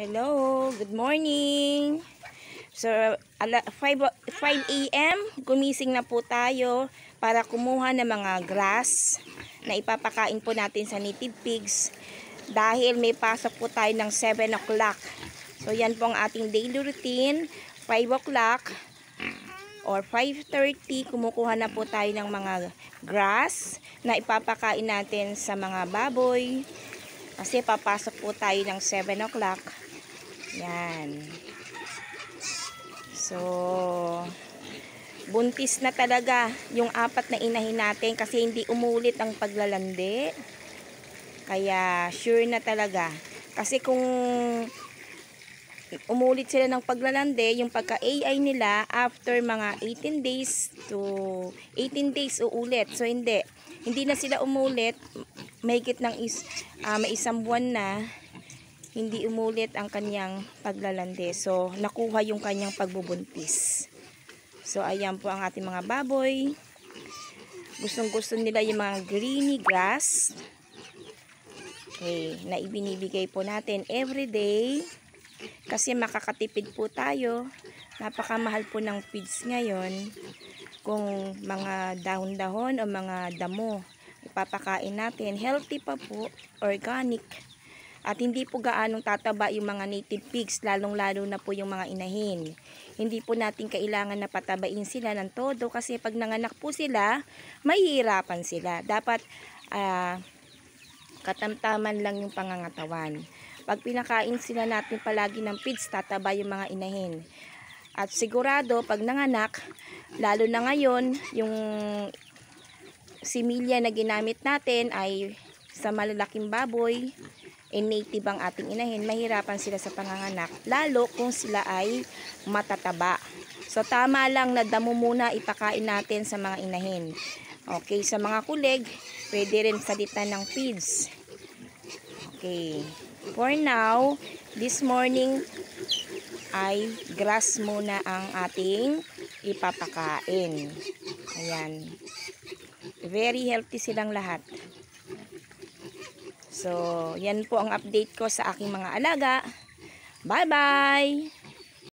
Hello, good morning. So, ala 5, 5 a.m. gumising na po tayo para kumuha ng mga grass na ipapakain po natin sa native pigs dahil may pasok po tayo ng 7 o'clock. So, yan po ang ating daily routine. 5 o'clock or 5.30 kumukuha na po tayo ng mga grass na ipapakain natin sa mga baboy kasi papasok po tayo ng 7 o'clock yan. So, buntis na talaga yung apat na inahin natin kasi hindi umulit ang paglalandi. Kaya, sure na talaga. Kasi kung umulit sila ng paglalande, yung pagka-AI nila, after mga 18 days to 18 days uulit. So, hindi. Hindi na sila umulit. May git ng is, uh, may isang buwan na, hindi umulit ang kanyang paglalande. So, nakuha yung kanyang pagbubuntis. So, ayan po ang ating mga baboy. Gustong-gusto nila yung mga greeny grass. Okay, na ibinibigay po natin everyday. Kasi makakatipid po tayo. Napakamahal po ng feeds ngayon. Kung mga dahon-dahon o mga damo, ipapakain natin. Healthy pa po, organic. At hindi po gaanong tataba yung mga native pigs, lalong-lalo na po yung mga inahin. Hindi po natin kailangan na patabain sila ng todo kasi pag nanganak po sila, mahihirapan sila. Dapat uh, katamtaman lang yung pangangatawan. Pag pinakain sila natin palagi ng pigs, tataba yung mga inahin. At sigurado, pag nanganak, lalo na ngayon, yung similya na ginamit natin ay sa malalaking baboy, eh, native ang ating inahin, mahirapan sila sa panganganak, lalo kung sila ay matataba. So tama lang na damo muna ipakain natin sa mga inahin. Okay, sa mga kuleg, pwede rin salitan ng feeds. Okay, for now, this morning ay grass muna ang ating ipapakain. Ayan. Very healthy silang lahat. So, yan po ang update ko sa aking mga alaga. Bye-bye!